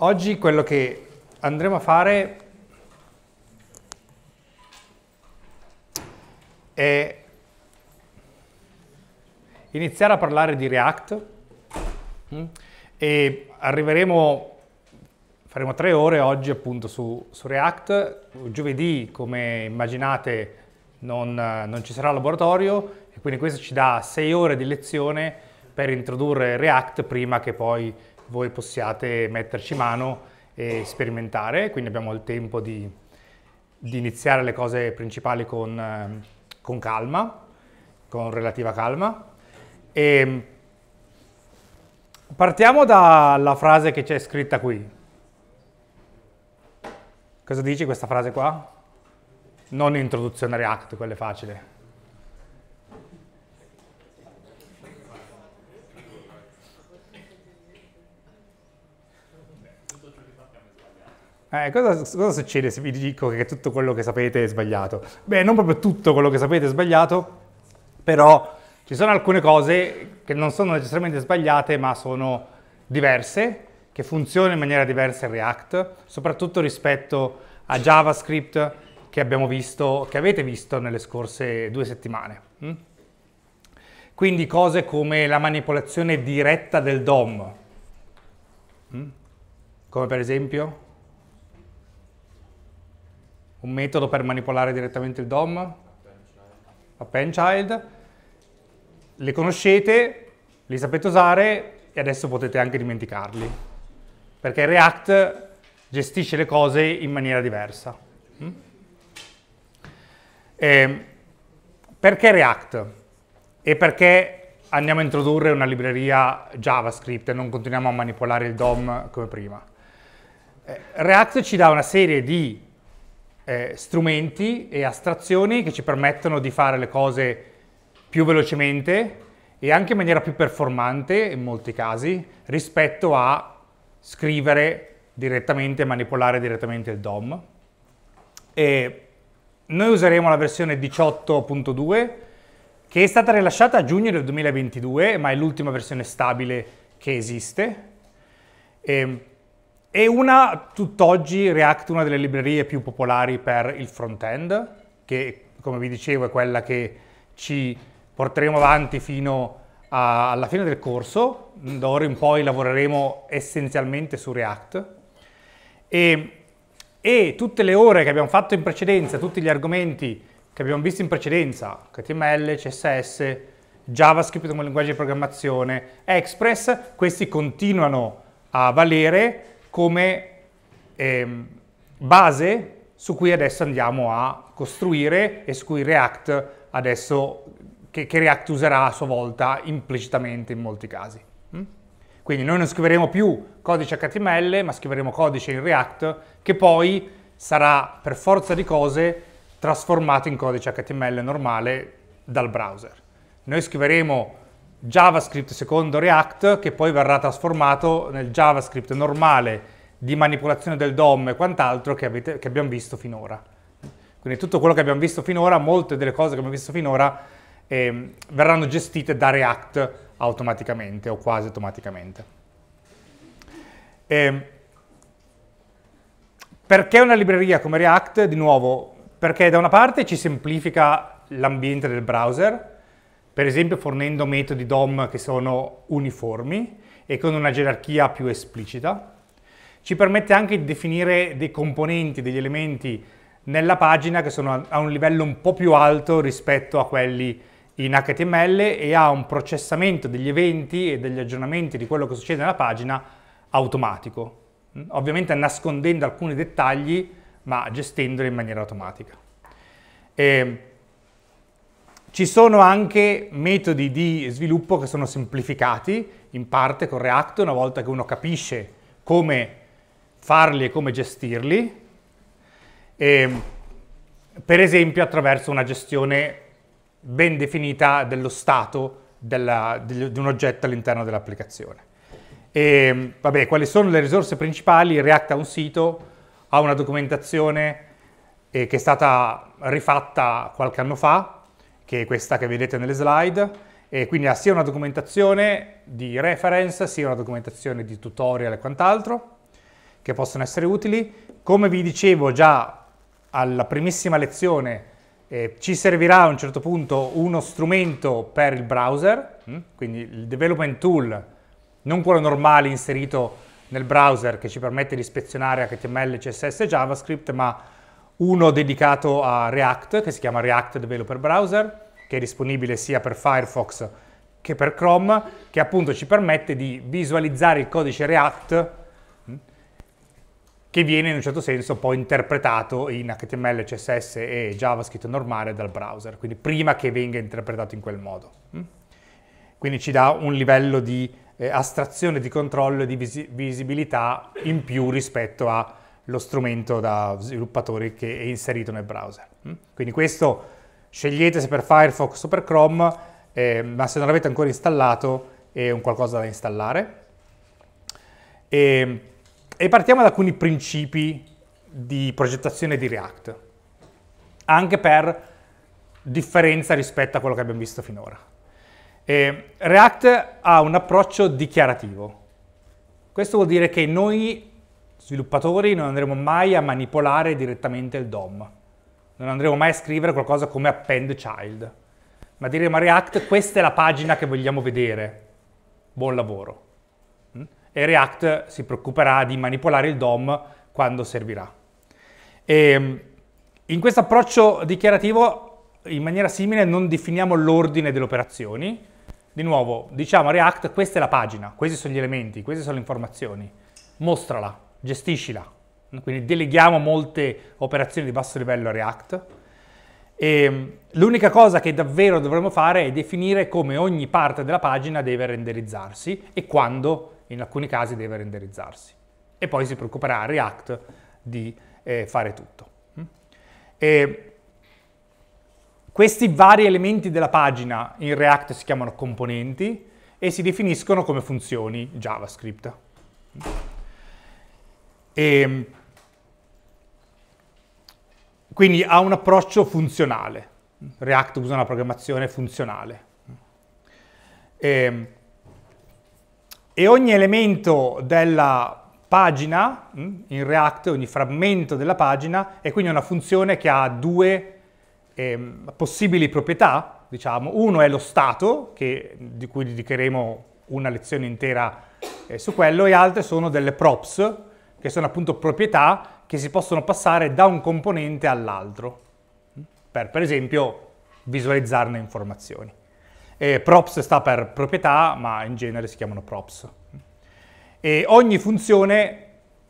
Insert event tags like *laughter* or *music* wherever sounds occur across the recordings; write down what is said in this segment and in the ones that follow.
Oggi quello che andremo a fare è iniziare a parlare di React mm, e arriveremo faremo tre ore oggi appunto su, su, React. Giovedì, come immaginate, non, non ci sarà laboratorio e quindi questo ci dà sei ore di lezione per introdurre React prima che poi voi possiate metterci mano e sperimentare, quindi abbiamo il tempo di, di iniziare le cose principali con, eh, con calma, con relativa calma. E ehm, partiamo dalla frase che c'è scritta qui. Cosa dici questa frase qua? Non introduzione React, quella è facile. Eh, cosa, cosa, succede se vi dico che tutto quello che sapete è sbagliato? Beh, non proprio tutto quello che sapete è sbagliato, però ci sono alcune cose che non sono necessariamente sbagliate, ma sono diverse, che funzionano in maniera diversa in React, soprattutto rispetto a JavaScript che abbiamo visto, che avete visto nelle scorse due settimane. Mm? Quindi cose come la manipolazione diretta del DOM, mm? come per esempio un metodo per manipolare direttamente il DOM, AppendChild. Le conoscete, li sapete usare e adesso potete anche dimenticarli, perché React gestisce le cose in maniera diversa. Mm? E ehm, perché React? E perché andiamo a introdurre una libreria JavaScript e non continuiamo a manipolare il DOM come prima? Eh, React ci dà una serie di eh, strumenti e astrazioni che ci permettono di fare le cose più velocemente e anche in maniera più performante in molti casi rispetto a scrivere direttamente, e manipolare direttamente il DOM. E noi useremo la versione 18.2 che è stata rilasciata a giugno del 2022, ma è l'ultima versione stabile che esiste. E ehm, è una, tutt'oggi, React una delle librerie più popolari per il front-end, che come vi dicevo è quella che ci porteremo avanti fino a, alla fine del corso. Da ora in poi lavoreremo essenzialmente su React. E, e tutte le ore che abbiamo fatto in precedenza, tutti gli argomenti che abbiamo visto in precedenza, HTML, CSS, JavaScript come linguaggio di programmazione, Express, questi continuano a valere come ehm, base su cui adesso andiamo a costruire e su cui React adesso, che, che React userà a sua volta implicitamente in molti casi. Mm? Quindi noi non scriveremo più codice HTML, ma scriveremo codice in React, che poi sarà per forza di cose trasformato in codice HTML normale dal browser. Noi scriveremo JavaScript secondo React che poi verrà trasformato nel JavaScript normale di manipolazione del DOM e quant'altro che, avete, che abbiamo visto finora. Quindi tutto quello che abbiamo visto finora, molte delle cose che abbiamo visto finora eh, verranno gestite da React automaticamente o quasi automaticamente. E ehm, perché una libreria come React? Di nuovo, perché da una parte ci semplifica l'ambiente del browser, per esempio fornendo metodi DOM che sono uniformi e con una gerarchia più esplicita. Ci permette anche di definire dei componenti, degli elementi nella pagina che sono a un livello un po' più alto rispetto a quelli in HTML e ha un processamento degli eventi e degli aggiornamenti di quello che succede nella pagina automatico, mm? ovviamente nascondendo alcuni dettagli ma gestendoli in maniera automatica. E ehm, ci sono anche metodi di sviluppo che sono semplificati, in parte con React, una volta che uno capisce come farli e come gestirli, e, ehm, per esempio attraverso una gestione ben definita dello stato della, di, di, un oggetto all'interno dell'applicazione. E, ehm, vabbè, quali sono le risorse principali? React ha un sito, ha una documentazione eh, che è stata rifatta qualche anno fa, che è questa che vedete nelle slide, e quindi ha sia una documentazione di reference, sia una documentazione di tutorial e quant'altro, che possono essere utili. Come vi dicevo già alla primissima lezione, eh, ci servirà a un certo punto uno strumento per il browser, mm? quindi il development tool, non quello normale inserito nel browser che ci permette di ispezionare HTML, CSS e JavaScript, ma uno dedicato a React, che si chiama React Developer Browser, che è disponibile sia per Firefox che per Chrome, che appunto ci permette di visualizzare il codice React mm, che viene in un certo senso poi interpretato in HTML, CSS e JavaScript normale dal browser, quindi prima che venga interpretato in quel modo. Mm. Quindi ci dà un livello di eh, astrazione, di controllo e di visibilità in più rispetto a lo strumento da sviluppatori che è inserito nel browser. Mm? Quindi questo scegliete se per Firefox o per Chrome, eh, ma se non l'avete ancora installato è un qualcosa da installare. E, ehm, e partiamo da alcuni principi di progettazione di React, anche per differenza rispetto a quello che abbiamo visto finora. E ehm, React ha un approccio dichiarativo. Questo vuol dire che noi sviluppatori non andremo mai a manipolare direttamente il DOM, non andremo mai a scrivere qualcosa come append child, ma diremo a React questa è la pagina che vogliamo vedere, buon lavoro. Mm? E React si preoccuperà di manipolare il DOM quando servirà. E ehm, in questo approccio dichiarativo, in maniera simile, non definiamo l'ordine delle operazioni. Di nuovo, diciamo a React, questa è la pagina, questi sono gli elementi, queste sono le informazioni, mostrala gestiscila. Quindi deleghiamo molte operazioni di basso livello a React. E ehm, l'unica cosa che davvero dovremmo fare è definire come ogni parte della pagina deve renderizzarsi e quando in alcuni casi deve renderizzarsi. E poi si preoccuperà React di eh, fare tutto. Mm? E questi vari elementi della pagina in React si chiamano componenti e si definiscono come funzioni JavaScript. Mm? E ehm, quindi ha un approccio funzionale. React usa una programmazione funzionale. E, ehm, e ogni elemento della pagina, mm, in React ogni frammento della pagina, è quindi una funzione che ha due eh, possibili proprietà, diciamo. Uno è lo stato, che, di cui dedicheremo una lezione intera eh, su quello, e altre sono delle props, che sono appunto proprietà che si possono passare da un componente all'altro, mm, per per esempio visualizzarne informazioni. E props sta per proprietà, ma in genere si chiamano props. E ogni funzione,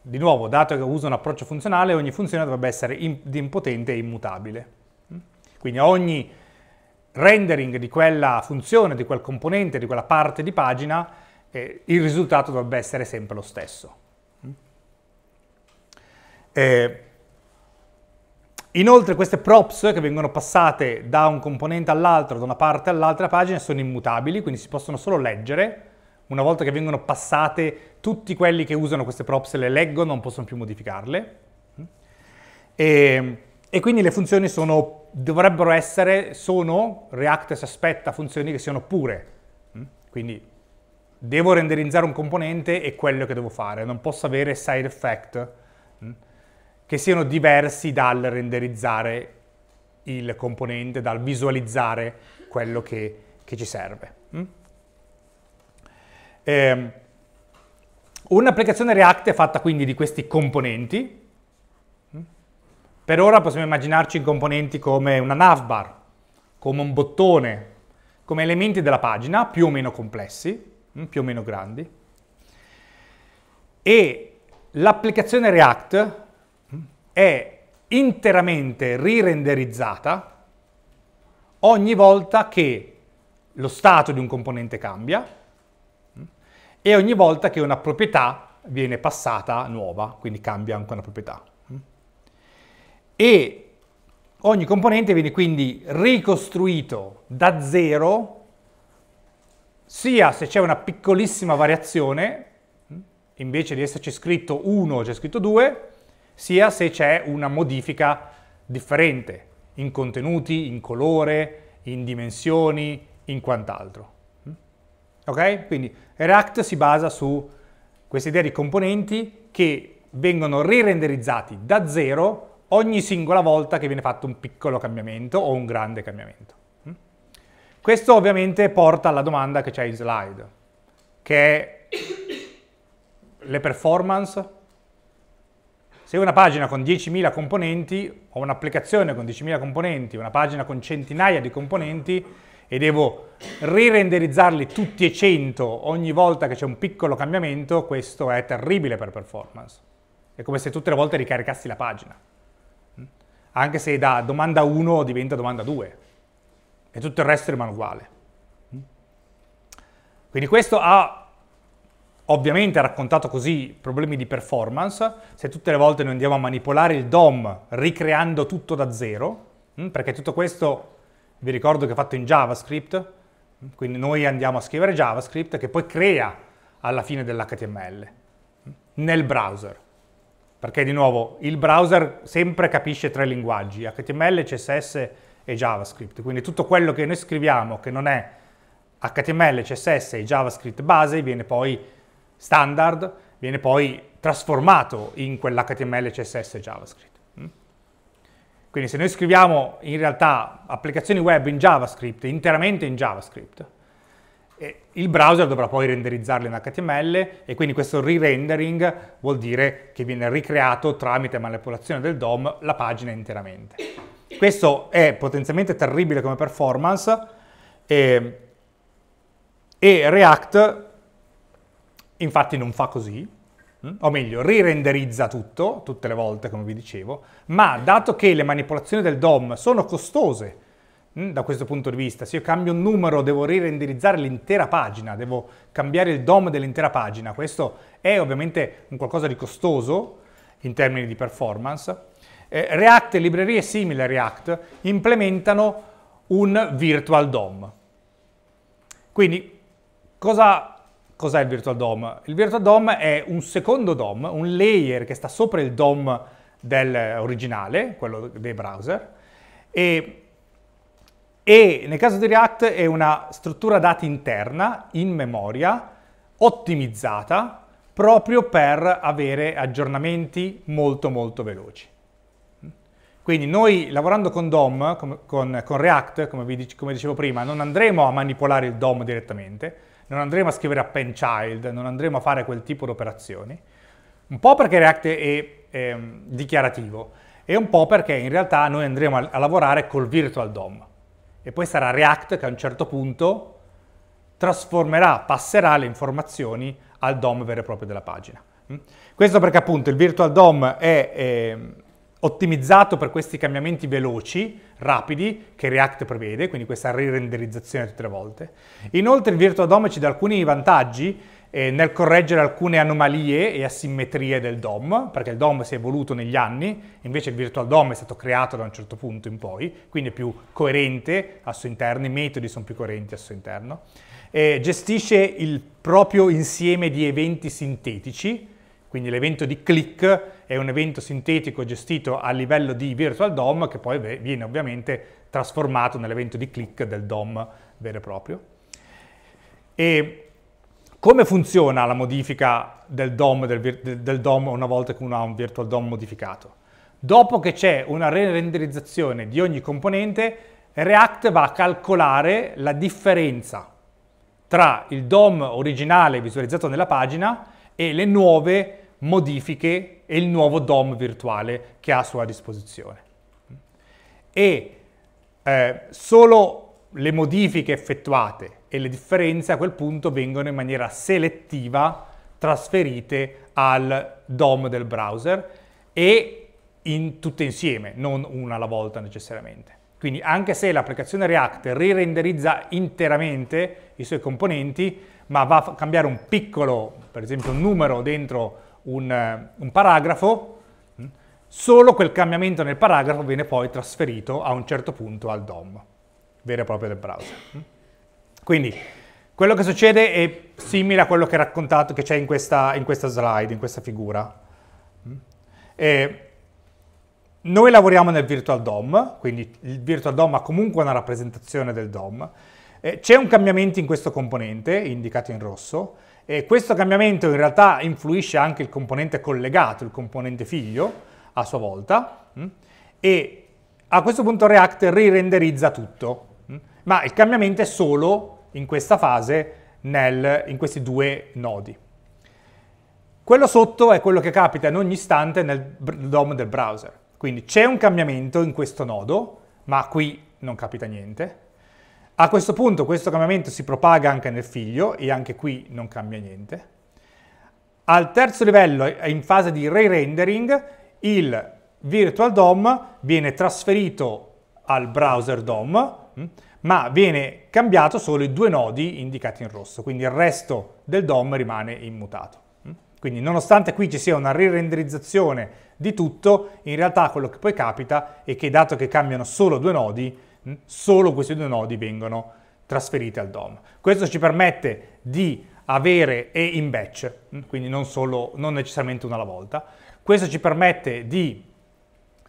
di nuovo, dato che uso un approccio funzionale, ogni funzione dovrebbe essere impotente e immutabile. Mm. Quindi ogni rendering di quella funzione, di quel componente, di quella parte di pagina, eh, il risultato dovrebbe essere sempre lo stesso. Eh, Inoltre queste props che vengono passate da un componente all'altro, da una parte all'altra pagina, sono immutabili, quindi si possono solo leggere. Una volta che vengono passate, tutti quelli che usano queste props le leggono, non possono più modificarle. E, e quindi le funzioni sono, dovrebbero essere, sono, React si aspetta funzioni che siano pure. Quindi devo renderizzare un componente e quello che devo fare, non posso avere side effect che siano diversi dal renderizzare il componente, dal visualizzare quello che, che ci serve. Mm? Eh, Un'applicazione React è fatta quindi di questi componenti. Mm? Per ora possiamo immaginarci componenti come una navbar, come un bottone, come elementi della pagina più o meno complessi, mm? più o meno grandi. E l'applicazione React è interamente rirenderizzata ogni volta che lo stato di un componente cambia mm, e ogni volta che una proprietà viene passata nuova, quindi cambia anche una proprietà. Mm. E ogni componente viene quindi ricostruito da zero, sia se c'è una piccolissima variazione, mm, invece di esserci scritto 1 c'è scritto 2, sia se c'è una modifica differente in contenuti, in colore, in dimensioni, in quant'altro. Mm? Ok? Quindi React si basa su questa idea di componenti che vengono rirenderizzati da zero ogni singola volta che viene fatto un piccolo cambiamento o un grande cambiamento. Mm? Questo ovviamente porta alla domanda che c'è in slide, che è le performance se una pagina con 10.000 componenti, ho un'applicazione con 10.000 componenti, una pagina con centinaia di componenti e devo rirenderizzarli tutti e 100 ogni volta che c'è un piccolo cambiamento, questo è terribile per performance. È come se tutte le volte ricaricassi la pagina. Mm? Anche se da domanda 1 diventa domanda 2 e tutto il resto rimane uguale. Mm? Quindi questo ha Ovviamente raccontato così problemi di performance, se tutte le volte noi andiamo a manipolare il DOM ricreando tutto da zero, hm, perché tutto questo vi ricordo che è fatto in JavaScript, hm, quindi noi andiamo a scrivere JavaScript che poi crea alla fine dell'HTML hm, nel browser. Perché di nuovo il browser sempre capisce tre linguaggi, HTML, CSS e JavaScript, quindi tutto quello che noi scriviamo che non è HTML, CSS e JavaScript base viene poi standard viene poi trasformato in quell'HTML, CSS e JavaScript. Mm? Quindi se noi scriviamo in realtà applicazioni web in JavaScript, interamente in JavaScript, eh, il browser dovrà poi renderizzarle in HTML e quindi questo re-rendering vuol dire che viene ricreato tramite manipolazione del DOM la pagina interamente. Questo è potenzialmente terribile come performance e, eh, e React infatti non fa così, mm? o meglio, rirenderizza tutto, tutte le volte come vi dicevo, ma dato che le manipolazioni del DOM sono costose mm, da questo punto di vista, se io cambio un numero devo rirenderizzare l'intera pagina, devo cambiare il DOM dell'intera pagina, questo è ovviamente un qualcosa di costoso in termini di performance. Eh, React e librerie simili a React implementano un virtual DOM. Quindi cosa Cos'è il Virtual DOM? Il Virtual DOM è un secondo DOM, un layer che sta sopra il DOM originale, quello dei browser, e, e nel caso di React è una struttura dati interna, in memoria, ottimizzata, proprio per avere aggiornamenti molto molto veloci. Quindi noi lavorando con DOM, con, con React, come, vi, come, dicevo prima, non andremo a manipolare il DOM direttamente, non andremo a scrivere append child, non andremo a fare quel tipo di operazioni, un po' perché React è, è ehm, dichiarativo e un po' perché in realtà noi andremo a, a lavorare col virtual DOM e poi sarà React che a un certo punto trasformerà, passerà le informazioni al DOM vero e proprio della pagina. Mm? Questo perché appunto il virtual DOM è, è ehm, ottimizzato per questi cambiamenti veloci, rapidi, che React prevede, quindi questa re-renderizzazione tutte le volte. Inoltre il Virtual DOM ci dà alcuni vantaggi eh, nel correggere alcune anomalie e asimmetrie del DOM, perché il DOM si è evoluto negli anni, invece il Virtual DOM è stato creato da un certo punto in poi, quindi è più coerente al suo interno, i metodi sono più coerenti al suo interno. Eh, gestisce il proprio insieme di eventi sintetici, quindi l'evento di click è un evento sintetico gestito a livello di Virtual DOM che poi viene ovviamente trasformato nell'evento di click del DOM vero e proprio. E come funziona la modifica del DOM, del, del DOM una volta che uno ha un Virtual DOM modificato? Dopo che c'è una re-renderizzazione di ogni componente, React va a calcolare la differenza tra il DOM originale visualizzato nella pagina e le nuove modifiche e il nuovo DOM virtuale che ha a sua disposizione. E eh, solo le modifiche effettuate e le differenze a quel punto vengono in maniera selettiva trasferite al DOM del browser e in, tutte insieme, non una alla volta necessariamente. Quindi anche se l'applicazione React rirenderizza interamente i suoi componenti, ma va a cambiare un piccolo, per esempio, un numero dentro un, eh, un paragrafo, mm, solo quel cambiamento nel paragrafo viene poi trasferito a un certo punto al DOM, vero e proprio del browser. Mm. Quindi quello che succede è simile a quello che raccontato, che c'è in questa, in questa slide, in questa figura. Mm. E noi lavoriamo nel virtual DOM, quindi il virtual DOM ha comunque una rappresentazione del DOM. C'è un cambiamento in questo componente, indicato in rosso, e questo cambiamento in realtà influisce anche il componente collegato, il componente figlio, a sua volta, mm? e a questo punto React rirenderizza tutto, mm? ma il cambiamento è solo in questa fase, nel, in questi due nodi. Quello sotto è quello che capita in ogni istante nel DOM del browser. Quindi c'è un cambiamento in questo nodo, ma qui non capita niente. A questo punto questo cambiamento si propaga anche nel figlio e anche qui non cambia niente. Al terzo livello, eh, in fase di re-rendering, il Virtual DOM viene trasferito al browser DOM, mm, ma viene cambiato solo i due nodi indicati in rosso, quindi il resto del DOM rimane immutato. Mm. Quindi nonostante qui ci sia una re-renderizzazione di tutto, in realtà quello che poi capita è che dato che cambiano solo due nodi, solo questi due nodi vengono trasferiti al DOM. Questo ci permette di avere e in batch, mm, quindi non, solo, non necessariamente una alla volta. Questo ci permette di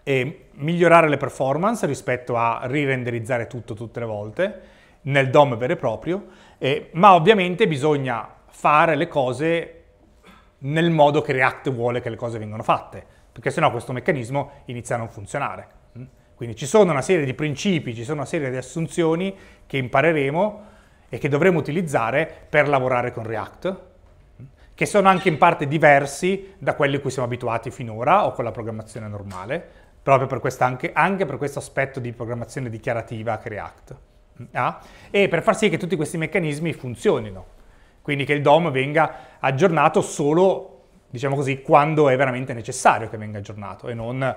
eh, migliorare le performance rispetto a rirenderizzare tutto tutte le volte nel DOM vero e proprio, eh, ma ovviamente bisogna fare le cose nel modo che React vuole che le cose vengano fatte, perché sennò questo meccanismo inizia a non funzionare. Quindi ci sono una serie di principi, ci sono una serie di assunzioni che impareremo e che dovremo utilizzare per lavorare con React, che sono anche in parte diversi da quelli a cui siamo abituati finora o con la programmazione normale, proprio per anche, anche, per questo aspetto di programmazione dichiarativa che React ha, e per far sì che tutti questi meccanismi funzionino, quindi che il DOM venga aggiornato solo, diciamo così, quando è veramente necessario che venga aggiornato e non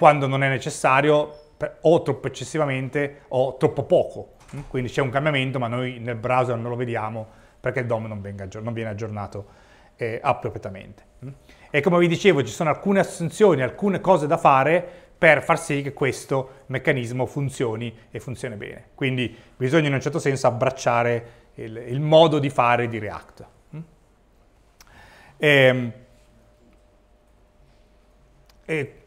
quando non è necessario o troppo eccessivamente o troppo poco. Mm? Quindi c'è un cambiamento, ma noi nel browser non lo vediamo perché il DOM non, venga, non viene aggiornato eh, appropriatamente. Mm? E come vi dicevo, ci sono alcune assunzioni, alcune cose da fare per far sì che questo meccanismo funzioni e funzioni bene. Quindi bisogna in un certo senso abbracciare il, il modo di fare di React. Mm? Ehm, e, e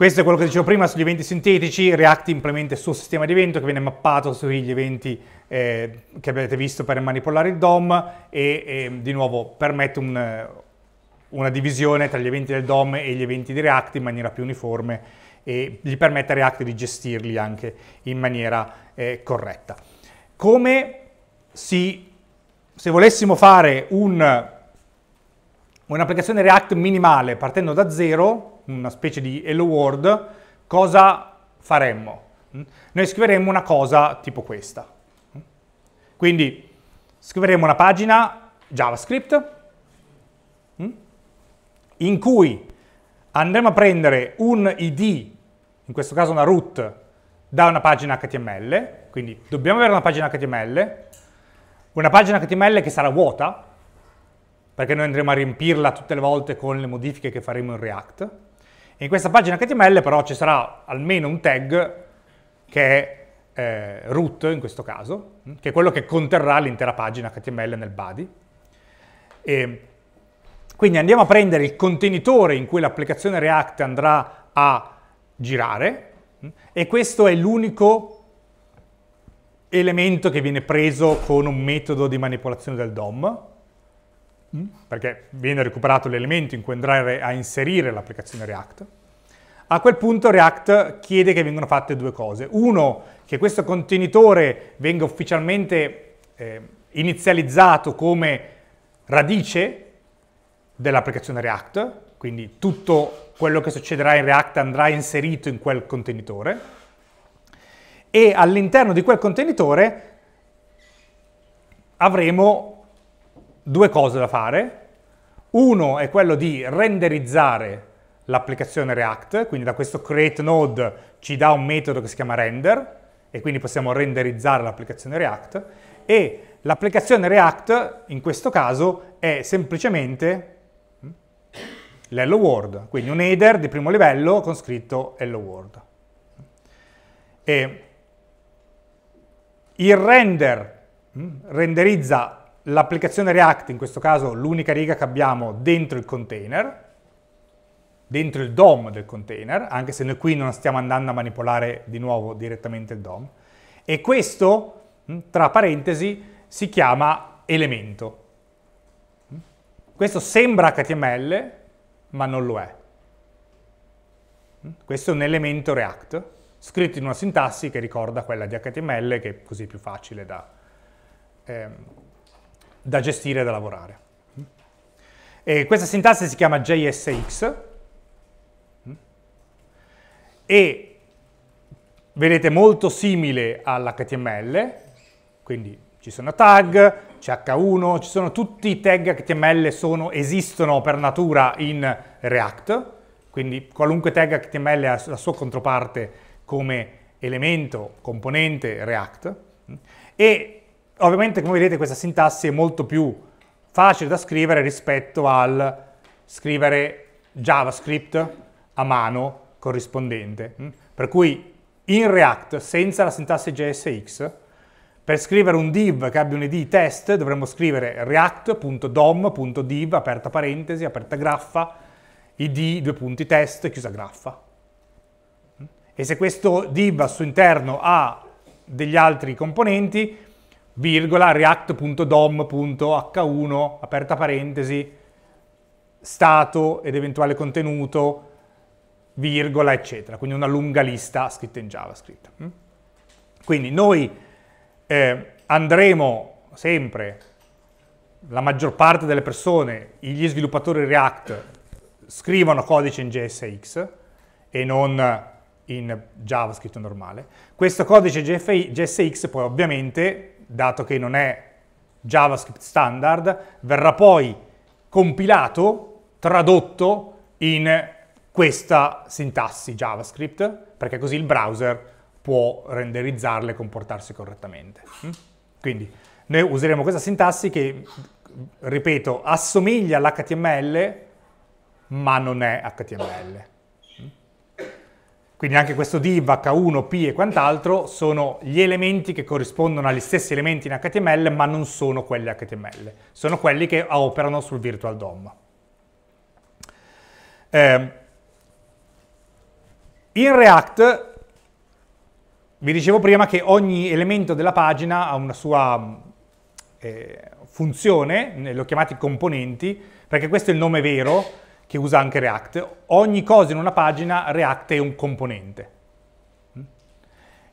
Questo è quello che dicevo prima sugli eventi sintetici, React implementa il suo sistema di evento che viene mappato sugli eventi eh, che avete visto per manipolare il DOM e, e di nuovo permette un, una divisione tra gli eventi del DOM e gli eventi di React in maniera più uniforme e gli permette a React di gestirli anche in maniera eh, corretta. Come si, se volessimo fare un'applicazione React minimale partendo da zero, una specie di hello world, cosa faremmo? Mm? Noi scriveremmo una cosa tipo questa. Mm? Quindi scriveremo una pagina JavaScript mm? in cui andremo a prendere un ID, in questo caso una root, da una pagina HTML, quindi dobbiamo avere una pagina HTML, una pagina HTML che sarà vuota, perché noi andremo a riempirla tutte le volte con le modifiche che faremo in React, in questa pagina HTML però ci sarà almeno un tag che è eh, root in questo caso, mm, che è quello che conterrà l'intera pagina HTML nel body. E quindi andiamo a prendere il contenitore in cui l'applicazione React andrà a girare mm, e questo è l'unico elemento che viene preso con un metodo di manipolazione del DOM Mm? perché viene recuperato l'elemento in cui andare a inserire l'applicazione React. A quel punto React chiede che vengano fatte due cose. Uno, che questo contenitore venga ufficialmente eh, inizializzato come radice dell'applicazione React, quindi tutto quello che succederà in React andrà inserito in quel contenitore e all'interno di quel contenitore avremo due cose da fare. Uno è quello di renderizzare l'applicazione React, quindi da questo create node ci dà un metodo che si chiama render e quindi possiamo renderizzare l'applicazione React e l'applicazione React in questo caso è semplicemente hm, l'hello world, quindi un header di primo livello con scritto hello world. E il render hm, renderizza l'applicazione React, in questo caso l'unica riga che abbiamo dentro il container, dentro il DOM del container, anche se noi qui non stiamo andando a manipolare di nuovo direttamente il DOM, e questo, mm, tra parentesi, si chiama elemento. Mm? Questo sembra HTML, ma non lo è. Mm? Questo è un elemento React, scritto in una sintassi che ricorda quella di HTML, che è così più facile da, ehm, da gestire e da lavorare. E questa sintassi si chiama JSX e vedete molto simile all'HTML, quindi ci sono tag, c'è H1, ci sono tutti i tag HTML sono, esistono per natura in React, quindi qualunque tag HTML ha la sua controparte come elemento, componente React, e Ovviamente, come vedete, questa sintassi è molto più facile da scrivere rispetto al scrivere JavaScript a mano corrispondente. Mm? Per cui in React, senza la sintassi JSX, per scrivere un div che abbia un id test dovremmo scrivere react.dom.div, aperta parentesi, aperta graffa, id, due punti test, chiusa graffa. Mm? E se questo div al suo interno ha degli altri componenti, virgola, react.dom.h1, aperta parentesi, stato ed eventuale contenuto, virgola, eccetera. Quindi una lunga lista scritta in JavaScript. Mm? Quindi noi eh, andremo sempre, la maggior parte delle persone, gli sviluppatori React, scrivono codice in JSX e non in JavaScript normale. Questo codice JSX poi ovviamente dato che non è JavaScript standard, verrà poi compilato, tradotto in questa sintassi JavaScript, perché così il browser può renderizzarle e comportarsi correttamente. Mm? Quindi noi useremo questa sintassi che, ripeto, assomiglia all'HTML, ma non è HTML. Quindi anche questo div, h1, p e quant'altro sono gli elementi che corrispondono agli stessi elementi in HTML ma non sono quelli HTML, sono quelli che operano sul virtual DOM. Eh, in React vi dicevo prima che ogni elemento della pagina ha una sua mm, eh, funzione, l'ho chiamati componenti, perché questo è il nome vero che usa anche React. Ogni cosa in una pagina React è un componente. Mm?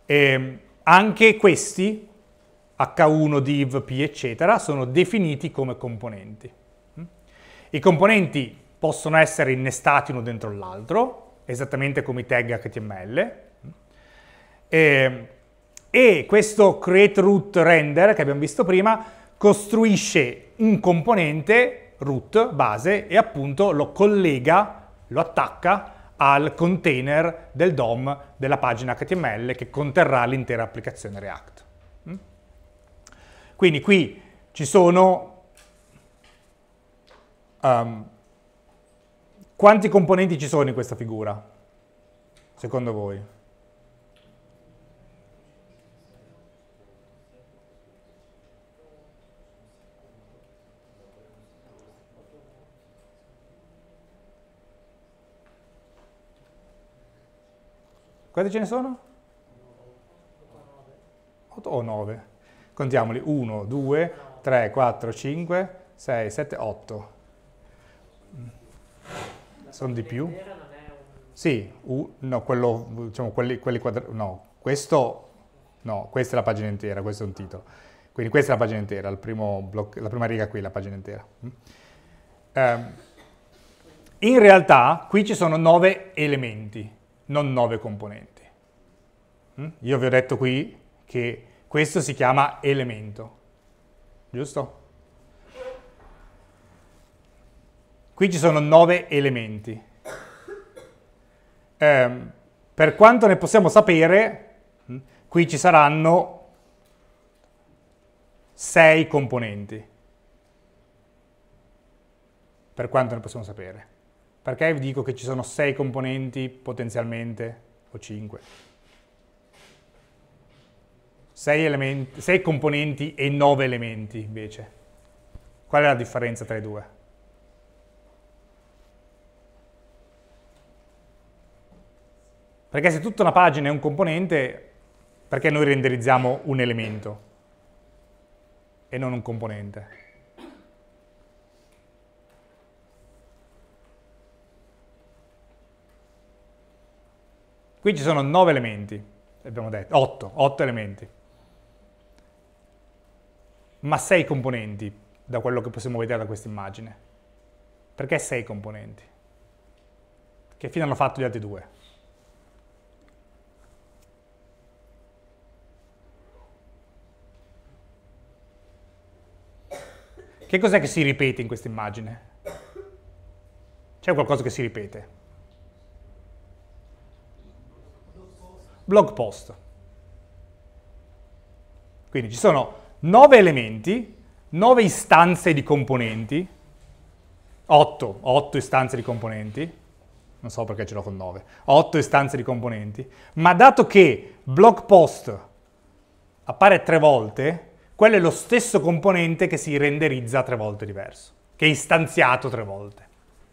E mm, anche questi, H1, div, p, eccetera, sono definiti come componenti. Mm? I componenti possono essere innestati uno dentro l'altro, esattamente come i tag HTML. E, e questo create root render che abbiamo visto prima costruisce un componente root base e appunto lo collega, lo attacca al container del DOM della pagina HTML che conterrà l'intera applicazione React. Mm? Quindi qui ci sono um, quanti componenti ci sono in questa figura, secondo voi? Quante ce ne sono? 8 o 9? Contiamoli, 1, 2, 3, 4, 5, 6, 7, 8. Sono di più? Sì, uh, no, quello, diciamo, quelli, quelli quadrati, no, questo, no, questa è la pagina intera, questo è un titolo. Quindi questa è la pagina intera, bloc, la prima riga qui è la pagina intera. Um, in realtà qui ci sono nove elementi, non 9 componenti. Mm? Io vi ho detto qui che questo si chiama elemento, giusto? Qui ci sono 9 elementi. Eh, per quanto ne possiamo sapere, mm, qui ci saranno 6 componenti. Per quanto ne possiamo sapere. Perché vi dico che ci sono sei componenti potenzialmente o 5? 6, 6 componenti e nove elementi invece. Qual è la differenza tra i due? Perché se tutta una pagina è un componente, perché noi renderizziamo un elemento e non un componente? Qui ci sono 9 elementi, abbiamo detto, 8, 8 elementi, ma 6 componenti da quello che possiamo vedere da questa immagine. Perché 6 componenti? Che fine hanno fatto gli altri due? Che cos'è che si ripete in questa immagine? C'è qualcosa che si ripete? blog post. Quindi ci sono nove elementi, nove istanze di componenti, 8, 8 istanze di componenti, non so perché ce l'ho con 9, 8 istanze di componenti, ma dato che blog post appare tre volte, quello è lo stesso componente che si renderizza tre volte diverso, che è istanziato tre volte.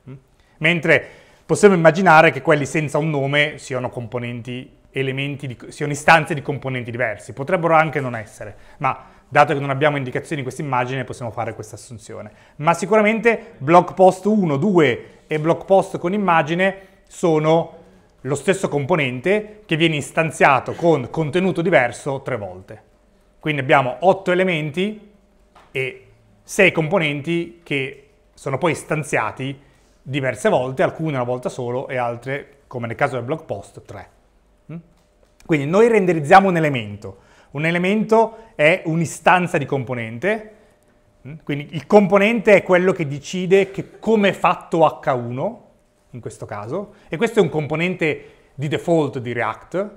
Mm? Mentre possiamo immaginare che quelli senza un nome siano componenti elementi, di, siano istanze di componenti diversi, potrebbero anche non essere, ma dato che non abbiamo indicazioni in questa immagine possiamo fare questa assunzione. Ma sicuramente blog post 1, 2 e blog post con immagine sono lo stesso componente che viene istanziato con contenuto diverso tre volte. Quindi abbiamo 8 elementi e 6 componenti che sono poi istanziati diverse volte, alcune una volta solo e altre, come nel caso del blog post, 3. Quindi noi renderizziamo un elemento. Un elemento è un'istanza di componente, quindi il componente è quello che decide che come è fatto H1, in questo caso, e questo è un componente di default di React,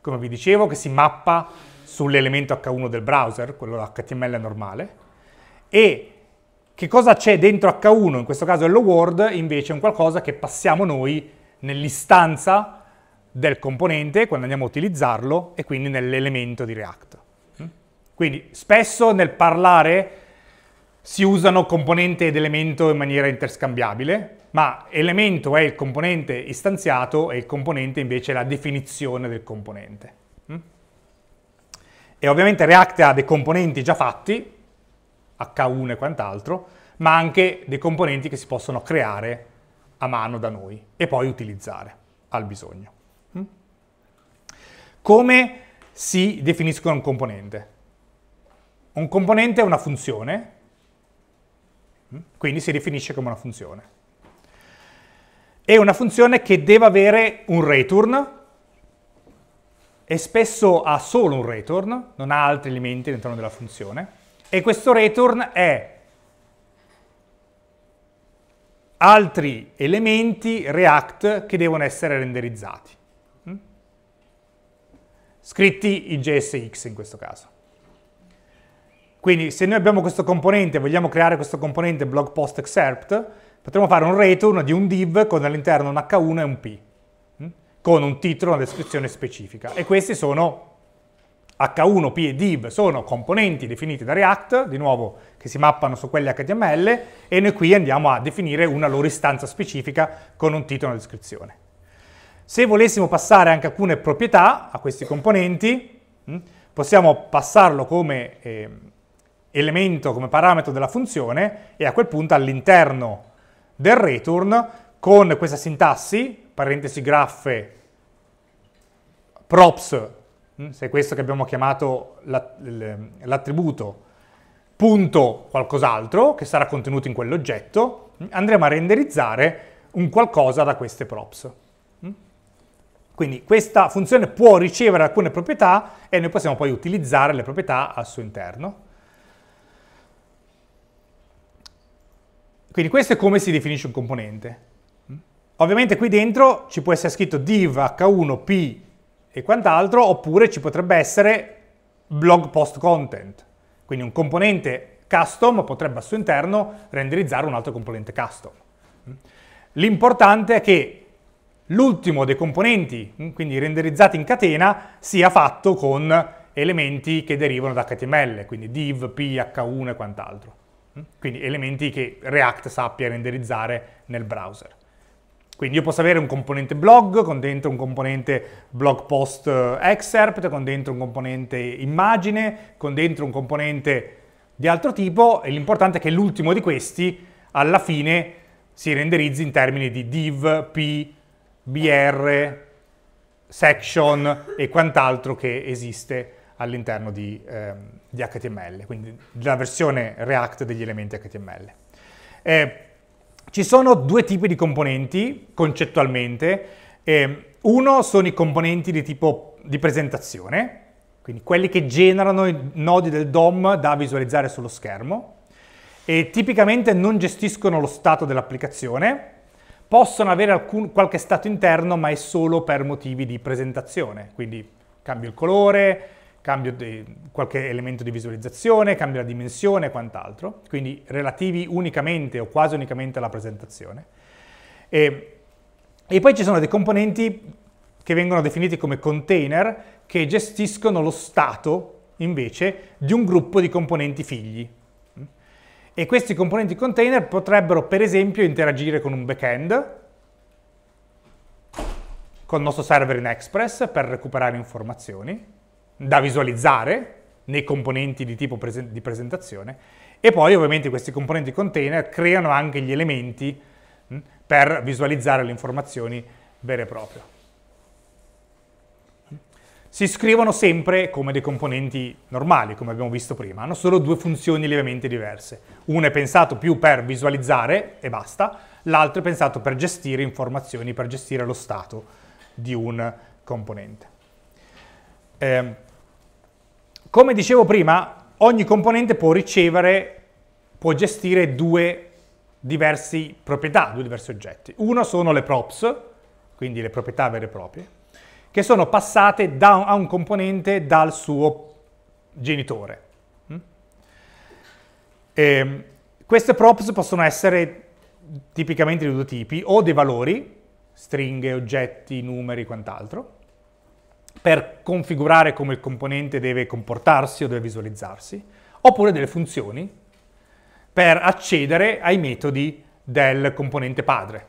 come vi dicevo, che si mappa sull'elemento H1 del browser, quello HTML normale, e che cosa c'è dentro H1, in questo caso è lo word, invece è un qualcosa che passiamo noi nell'istanza del componente quando andiamo a utilizzarlo e quindi nell'elemento di React. Mm? Quindi spesso nel parlare si usano componente ed elemento in maniera interscambiabile, ma elemento è il componente istanziato e il componente invece è la definizione del componente. Mm? E ovviamente React ha dei componenti già fatti, H1 e quant'altro, ma anche dei componenti che si possono creare a mano da noi e poi utilizzare al bisogno. Come si definiscono un componente? Un componente è una funzione, mm, quindi si definisce come una funzione. È una funzione che deve avere un return, e spesso ha solo un return, non ha altri elementi all'interno della funzione, e questo return è altri elementi React che devono essere renderizzati scritti in JSX in questo caso. Quindi se noi abbiamo questo componente, vogliamo creare questo componente blog post excerpt, potremmo fare un return di un div con all'interno un h1 e un p, mm, con un titolo e una descrizione specifica. E questi sono h1, p e div, sono componenti definiti da React, di nuovo che si mappano su quelli HTML, e noi qui andiamo a definire una loro istanza specifica con un titolo e una descrizione. Se volessimo passare anche alcune proprietà a questi componenti, mm, possiamo passarlo come eh, elemento, come parametro della funzione e a quel punto all'interno del return con questa sintassi, parentesi graffe, props, mm, se è questo che abbiamo chiamato l'attributo, punto qualcos'altro che sarà contenuto in quell'oggetto, mm, andremo a renderizzare un qualcosa da queste props. Quindi questa funzione può ricevere alcune proprietà e noi possiamo poi utilizzare le proprietà al suo interno. Quindi questo è come si definisce un componente. Ovviamente qui dentro ci può essere scritto div h1p e quant'altro, oppure ci potrebbe essere blog post content. Quindi un componente custom potrebbe al suo interno renderizzare un altro componente custom. L'importante è che l'ultimo dei componenti, mm, quindi renderizzati in catena, sia fatto con elementi che derivano da HTML, quindi div, ph1 e quant'altro. Mm, quindi elementi che React sappia renderizzare nel browser. Quindi io posso avere un componente blog, con dentro un componente blog post eh, excerpt, con dentro un componente immagine, con dentro un componente di altro tipo e l'importante è che l'ultimo di questi alla fine si renderizzi in termini di div, p, BR, section e quant'altro che esiste all'interno di, eh, di, HTML, quindi la versione React degli elementi HTML. Eh, ci sono due tipi di componenti concettualmente. Eh, uno sono i componenti di tipo di presentazione, quindi quelli che generano i nodi del DOM da visualizzare sullo schermo e tipicamente non gestiscono lo stato dell'applicazione, Possono avere alcun, qualche stato interno, ma è solo per motivi di presentazione, quindi cambio il colore, cambio qualche elemento di visualizzazione, cambio la dimensione e quant'altro, quindi relativi unicamente o quasi unicamente alla presentazione. E, e poi ci sono dei componenti che vengono definiti come container, che gestiscono lo stato, invece, di un gruppo di componenti figli, e questi componenti container potrebbero per esempio interagire con un backend, con il nostro server in Express per recuperare informazioni da visualizzare nei componenti di tipo prese di presentazione e poi ovviamente questi componenti container creano anche gli elementi mh, hm, per visualizzare le informazioni vere e proprie si scrivono sempre come dei componenti normali, come abbiamo visto prima, hanno solo due funzioni lievemente diverse. Uno è pensato più per visualizzare e basta, l'altro è pensato per gestire informazioni, per gestire lo stato di un componente. Eh, come dicevo prima, ogni componente può ricevere, può gestire due diverse proprietà, due diversi oggetti. Uno sono le props, quindi le proprietà vere e proprie, che sono passate da, a un componente dal suo genitore. Mm? E queste props possono essere tipicamente di due tipi, o dei valori, stringhe, oggetti, numeri, quant'altro, per configurare come il componente deve comportarsi o deve visualizzarsi, oppure delle funzioni per accedere ai metodi del componente padre.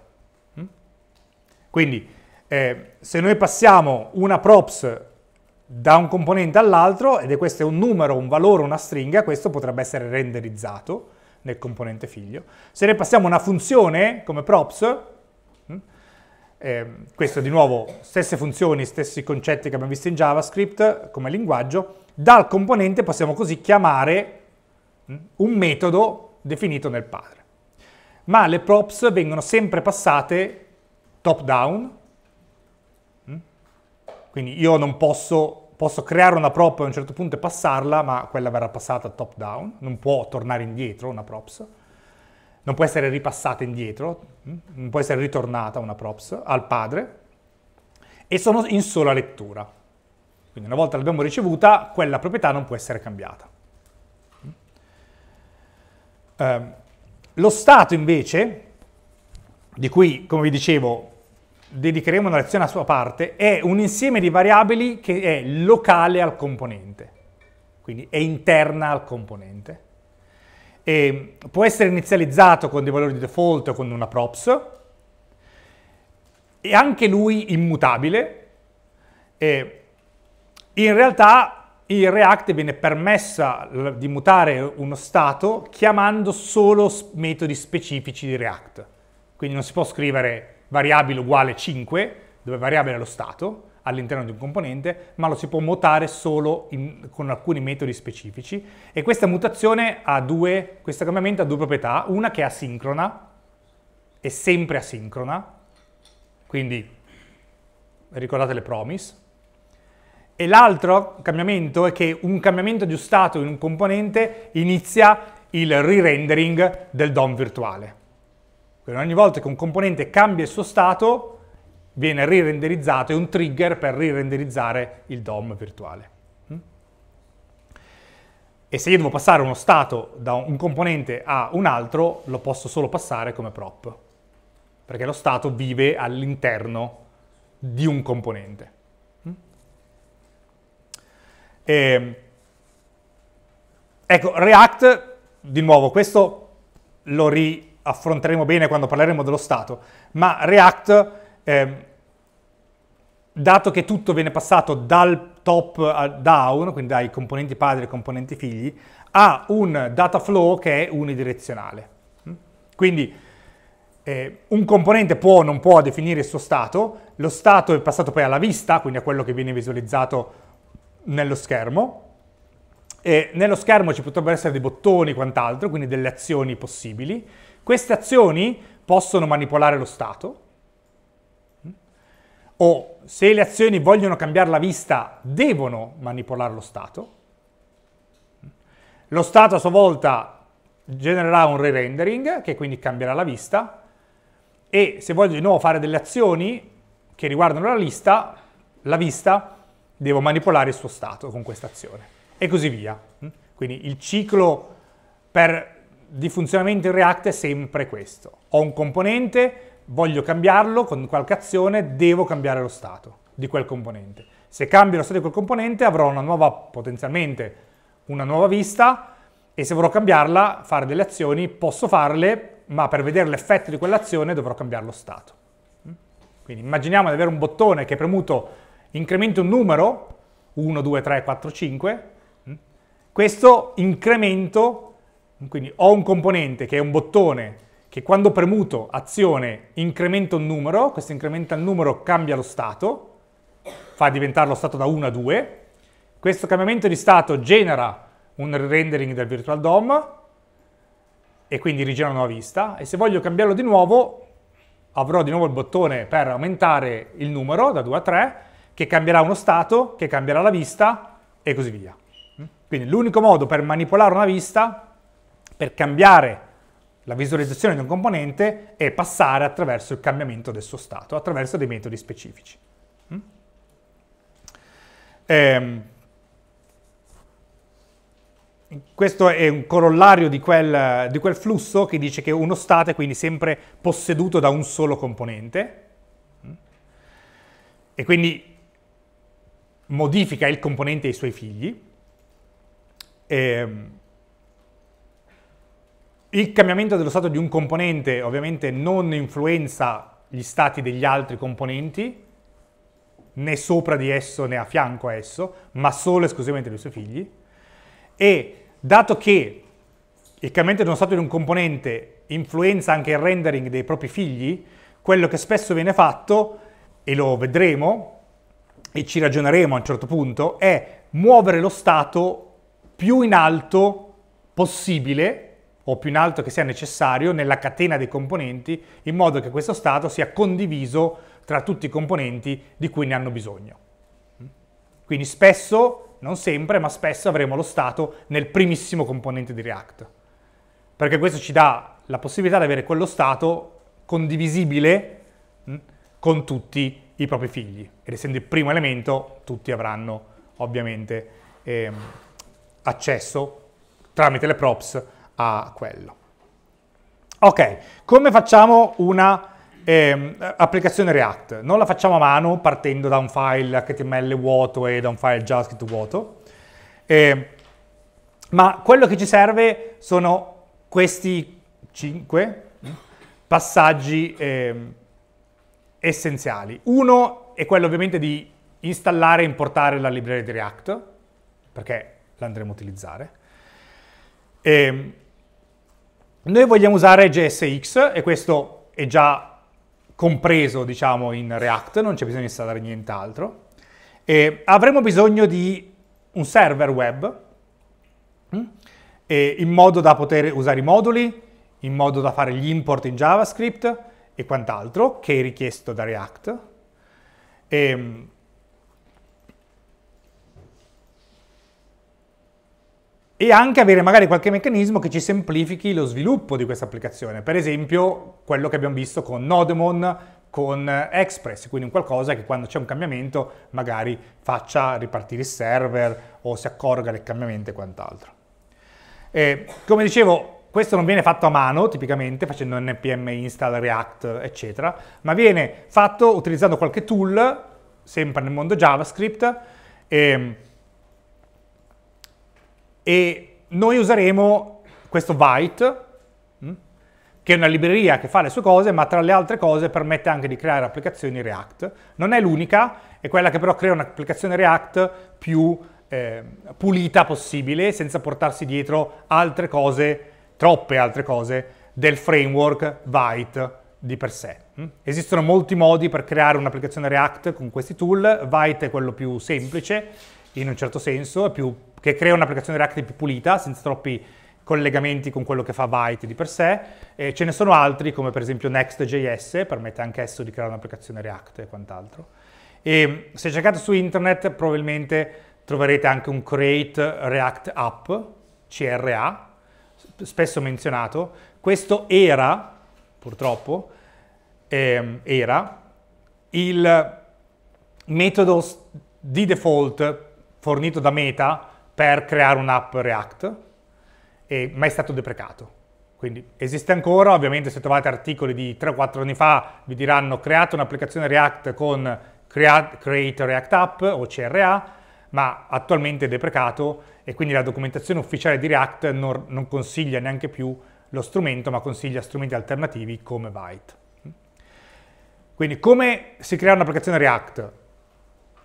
Mm? Quindi eh, se noi passiamo una props da un componente all'altro, ed è questo un numero, un valore, una stringa, questo potrebbe essere renderizzato nel componente figlio. Se ne passiamo una funzione come props, eh, questo di nuovo stesse funzioni, stessi concetti che abbiamo visto in JavaScript come linguaggio, dal componente possiamo così chiamare mm, un metodo definito nel padre. Ma le props vengono sempre passate top down, quindi io non posso, posso creare una prop a un certo punto e passarla, ma quella verrà passata top down, non può tornare indietro una props, non può essere ripassata indietro, mm? non può essere ritornata una props al padre, e sono in sola lettura. Quindi una volta l'abbiamo ricevuta, quella proprietà non può essere cambiata. Eh, lo stato invece, di cui, come vi dicevo, dedicheremo una lezione a sua parte, è un insieme di variabili che è locale al componente, quindi è interna al componente. E può essere inizializzato con dei valori di default o con una props, e anche lui immutabile. E in realtà in React viene permessa di mutare uno stato chiamando solo metodi specifici di React. Quindi non si può scrivere variabile uguale 5, dove variabile è lo stato, all'interno di un componente, ma lo si può mutare solo in, con alcuni metodi specifici. E questa mutazione ha due, questo cambiamento ha due proprietà, una che è asincrona, è sempre asincrona, quindi ricordate le promise, e l'altro cambiamento è che un cambiamento di un stato in un componente inizia il re-rendering del DOM virtuale. Quindi ogni volta che un componente cambia il suo stato, viene rirenderizzato, è un trigger per rirenderizzare il DOM virtuale. Mm? E se io devo passare uno stato da un componente a un altro, lo posso solo passare come prop, perché lo stato vive all'interno di un componente. Mm? E, ehm, ecco, React, di nuovo, questo lo ri affronteremo bene quando parleremo dello Stato, ma React, eh, dato che tutto viene passato dal top a down, quindi dai componenti padri ai componenti figli, ha un data flow che è unidirezionale. Mm? Quindi eh, un componente può o non può definire il suo stato, lo stato è passato poi alla vista, quindi a quello che viene visualizzato nello schermo, e nello schermo ci potrebbero essere dei bottoni e quant'altro, quindi delle azioni possibili, queste azioni possono manipolare lo Stato, mm? o se le azioni vogliono cambiare la vista, devono manipolare lo Stato. Mm? Lo Stato a sua volta genererà un re-rendering, che quindi cambierà la vista, e se voglio di nuovo fare delle azioni che riguardano la lista, la vista, devo manipolare il suo stato con questa azione. E così via. Mm? Quindi il ciclo per di funzionamento in React è sempre questo. Ho un componente, voglio cambiarlo con qualche azione, devo cambiare lo stato di quel componente. Se cambio lo stato di quel componente avrò una nuova, potenzialmente, una nuova vista e se vorrò cambiarla, fare delle azioni, posso farle, ma per vedere l'effetto di quell'azione dovrò cambiare lo stato. Quindi immaginiamo di avere un bottone che è premuto incremento un numero, 1, 2, 3, 4, 5, questo incremento quindi ho un componente che è un bottone che quando premuto azione incrementa un numero, questo incrementa il numero cambia lo stato, fa diventare lo stato da 1 a 2, questo cambiamento di stato genera un rendering del virtual DOM e quindi rigenera una nuova vista e se voglio cambiarlo di nuovo avrò di nuovo il bottone per aumentare il numero da 2 a 3 che cambierà uno stato, che cambierà la vista e così via. Quindi l'unico modo per manipolare una vista per cambiare la visualizzazione di un componente è passare attraverso il cambiamento del suo stato, attraverso dei metodi specifici. Mm? Ehm, questo è un corollario di quel, di quel, flusso che dice che uno stato è quindi sempre posseduto da un solo componente mm? e quindi modifica il componente e i suoi figli. Ehm, il cambiamento dello stato di un componente ovviamente non influenza gli stati degli altri componenti, né sopra di esso né a fianco a esso, ma solo e esclusivamente dei suoi figli. E dato che il cambiamento dello stato di un componente influenza anche il rendering dei propri figli, quello che spesso viene fatto, e lo vedremo e ci ragioneremo a un certo punto, è muovere lo stato più in alto possibile o più in alto che sia necessario nella catena dei componenti in modo che questo stato sia condiviso tra tutti i componenti di cui ne hanno bisogno. Quindi spesso, non sempre, ma spesso avremo lo stato nel primissimo componente di React, perché questo ci dà la possibilità di avere quello stato condivisibile mm, con tutti i propri figli. Ed essendo il primo elemento, tutti avranno ovviamente ehm, accesso tramite le props a quello. Ok, come facciamo una eh, applicazione React? Non la facciamo a mano partendo da un file HTML vuoto e da un file JavaScript vuoto, eh, ma quello che ci serve sono questi 5 mm, passaggi eh, essenziali. Uno è quello ovviamente di installare e importare la libreria di React, perché l'andremo a utilizzare. E ehm, noi vogliamo usare JSX e questo è già compreso, diciamo, in React, non c'è bisogno di installare nient'altro. E avremo bisogno di un server web mm, in modo da poter usare i moduli, in modo da fare gli import in JavaScript e quant'altro che è richiesto da React. E, ehm, e anche avere magari qualche meccanismo che ci semplifichi lo sviluppo di questa applicazione, per esempio quello che abbiamo visto con Nodemon, con Express, quindi un qualcosa che quando c'è un cambiamento magari faccia ripartire il server o si accorga del cambiamento e quant'altro. E, come dicevo, questo non viene fatto a mano tipicamente facendo npm install, react, eccetera, ma viene fatto utilizzando qualche tool, sempre nel mondo JavaScript, e, ehm, e noi useremo questo Vite, mm, che è una libreria che fa le sue cose, ma tra le altre cose permette anche di creare applicazioni React. Non è l'unica, è quella che però crea un'applicazione React più eh, pulita possibile, senza portarsi dietro altre cose, troppe altre cose, del framework Vite di per sé. Mm. Esistono molti modi per creare un'applicazione React con questi tool, Vite è quello più semplice, in un certo senso, più, che crea un'applicazione React più pulita, senza troppi collegamenti con quello che fa Byte di per sé. E ce ne sono altri, come per esempio Next.js, permette anch'esso di creare un'applicazione React e quant'altro. E se cercate su internet probabilmente troverete anche un Create React App, CRA, spesso menzionato. Questo era, purtroppo, ehm, era il metodo di default fornito da Meta per creare un'app React, e mai stato deprecato. Quindi esiste ancora, ovviamente se trovate articoli di 3-4 anni fa vi diranno create un'applicazione React con Create, React App o CRA, ma attualmente è deprecato e quindi la documentazione ufficiale di React non, non consiglia neanche più lo strumento, ma consiglia strumenti alternativi come Byte. Quindi come si crea un'applicazione React?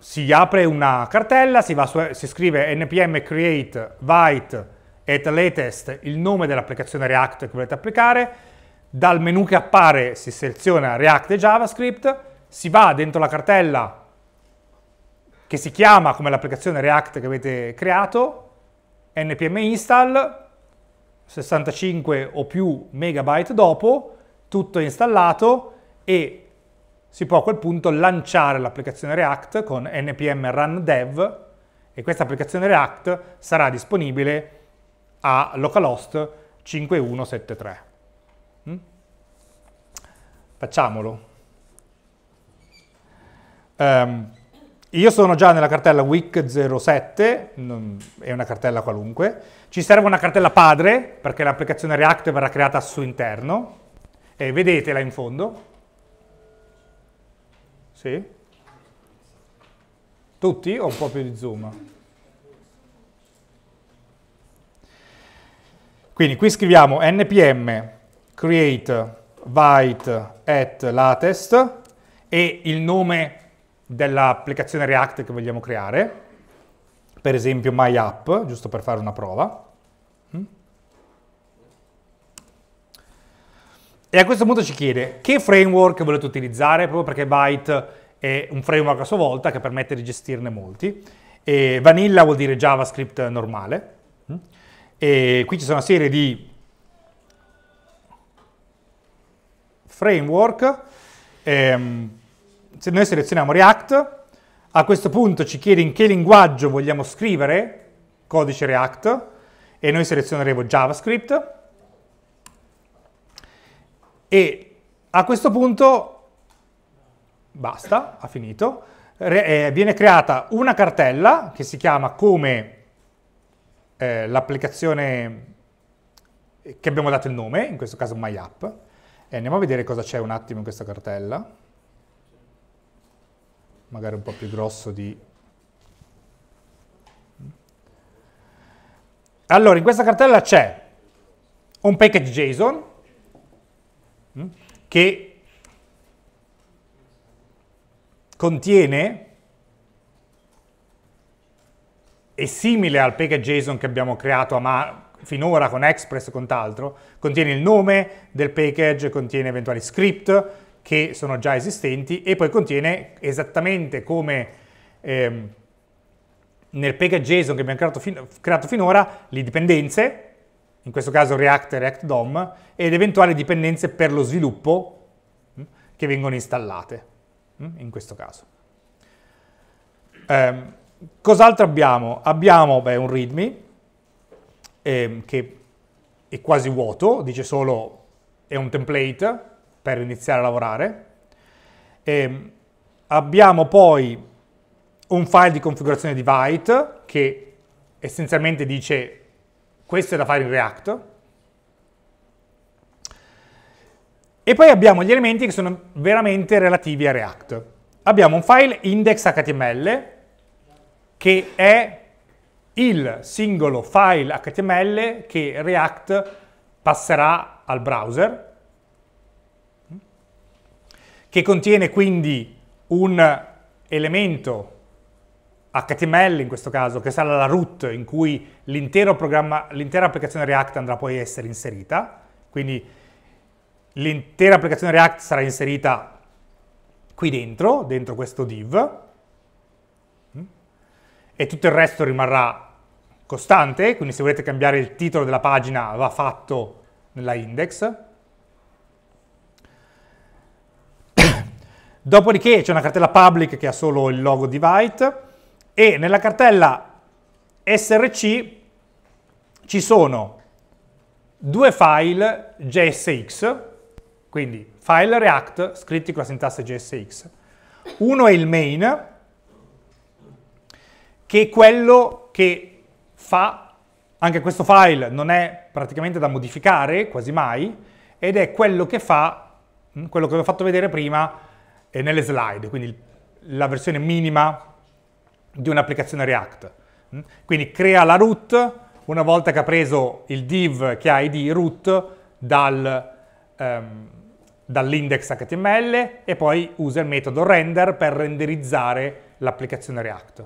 si apre una cartella, si, su, si scrive npm create write at latest il nome dell'applicazione React che volete applicare, dal menu che appare si seleziona React e JavaScript, si va dentro la cartella che si chiama come l'applicazione React che avete creato, npm install, 65 o più megabyte dopo, tutto installato e si può a quel punto lanciare l'applicazione React con npm run dev e questa applicazione React sarà disponibile a localhost 5173. Mm? Facciamolo. Um, io sono già nella cartella WIC07, è una cartella qualunque. Ci serve una cartella padre perché l'applicazione React verrà creata al suo interno. E vedetela in fondo. Sì? Tutti o un po' più di zoom? Quindi qui scriviamo npm create write at latest e il nome dell'applicazione React che vogliamo creare, per esempio MyApp, giusto per fare una prova. E a questo punto ci chiede che framework volete utilizzare, proprio perché Byte è un framework a sua volta che permette di gestirne molti. E vanilla vuol dire JavaScript normale. Mm. E qui ci sono una serie di framework. Ehm, se noi selezioniamo React, a questo punto ci chiede in che linguaggio vogliamo scrivere codice React e noi selezioneremo JavaScript e a questo punto basta, ha finito, Re, eh, viene creata una cartella che si chiama come eh, l'applicazione che abbiamo dato il nome, in questo caso MyApp, e andiamo a vedere cosa c'è un attimo in questa cartella, magari un po' più grosso di Allora, in questa cartella c'è un package JSON Mm? che contiene è simile al package JSON che abbiamo creato ma finora con Express e quant'altro, contiene il nome del package, contiene eventuali script che sono già esistenti e poi contiene esattamente come ehm, nel JSON che abbiamo creato, fin creato finora le dipendenze in questo caso React e React DOM, ed eventuali dipendenze per lo sviluppo mm, che vengono installate, mm, in questo caso. Eh, cos'altro abbiamo? Abbiamo beh, un readme eh, che è quasi vuoto, dice solo è un template per iniziare a lavorare. Eh, abbiamo poi un file di configurazione di byte che essenzialmente dice questo è da fare in React. E poi abbiamo gli elementi che sono veramente relativi a React. Abbiamo un file index.html che è il singolo file HTML che React passerà al browser, che contiene quindi un elemento HTML in questo caso, che sarà la root in cui l'intera applicazione React andrà poi a essere inserita, quindi l'intera applicazione React sarà inserita qui dentro, dentro questo div, mm. e tutto il resto rimarrà costante, quindi se volete cambiare il titolo della pagina va fatto nella index. *coughs* Dopodiché c'è una cartella public che ha solo il logo di Byte, e nella cartella src ci sono due file JSX, quindi file React scritti con la sintasse JSX. Uno è il main, che è quello che fa, anche questo file non è praticamente da modificare, quasi mai, ed è quello che fa, quello che vi ho fatto vedere prima nelle slide, quindi la versione minima di un'applicazione React. Mm? Quindi crea la root, una volta che ha preso il div che ha id root dal, um, dall'index HTML e poi usa il metodo render per renderizzare l'applicazione React.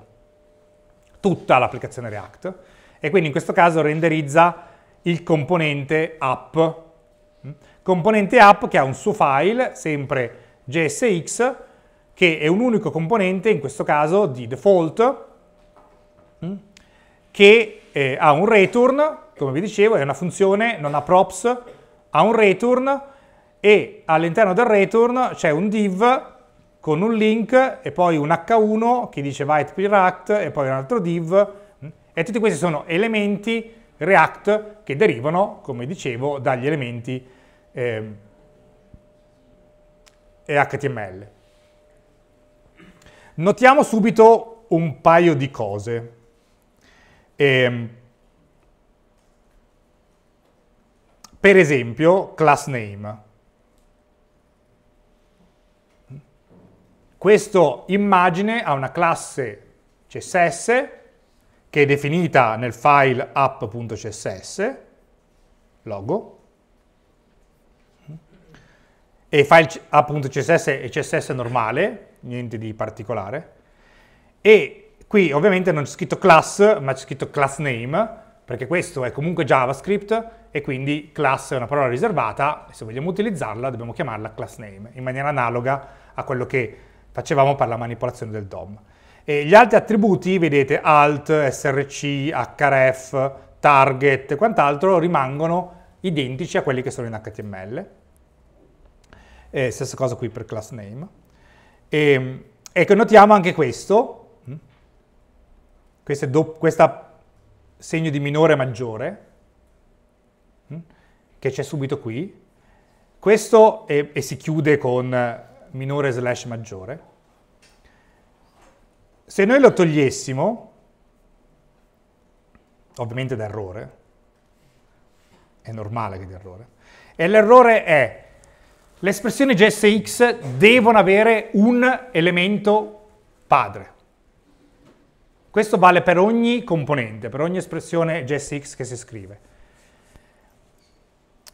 Tutta l'applicazione React. E quindi in questo caso renderizza il componente app. Mm? Componente app che ha un suo file, sempre JSX, che è un unico componente, in questo caso di default, mm, che eh, ha un return, come vi dicevo, è una funzione, non ha props, ha un return e all'interno del return c'è un div con un link e poi un h1 che dice white per React e poi un altro div mm, e tutti questi sono elementi React che derivano, come dicevo, dagli elementi eh, HTML. Notiamo subito un paio di cose. E, ehm, per esempio, class name. Questo immagine ha una classe CSS che è definita nel file app.css, logo, e file app.css è CSS normale, niente di particolare. E qui ovviamente non c'è scritto class, ma c'è scritto class name, perché questo è comunque JavaScript e quindi class è una parola riservata e se vogliamo utilizzarla dobbiamo chiamarla class name, in maniera analoga a quello che facevamo per la manipolazione del DOM. E gli altri attributi, vedete, alt, src, href, target e quant'altro, rimangono identici a quelli che sono in HTML. E eh, stessa cosa qui per class name. E, ehm, ecco, notiamo anche questo, questo è segno di minore e maggiore, mm, che c'è subito qui, questo è, e si chiude con minore slash maggiore. Se noi lo togliessimo, ovviamente da errore, è normale che di errore, e l'errore è le espressioni GSX devono avere un elemento padre. Questo vale per ogni componente, per ogni espressione GSX che si scrive.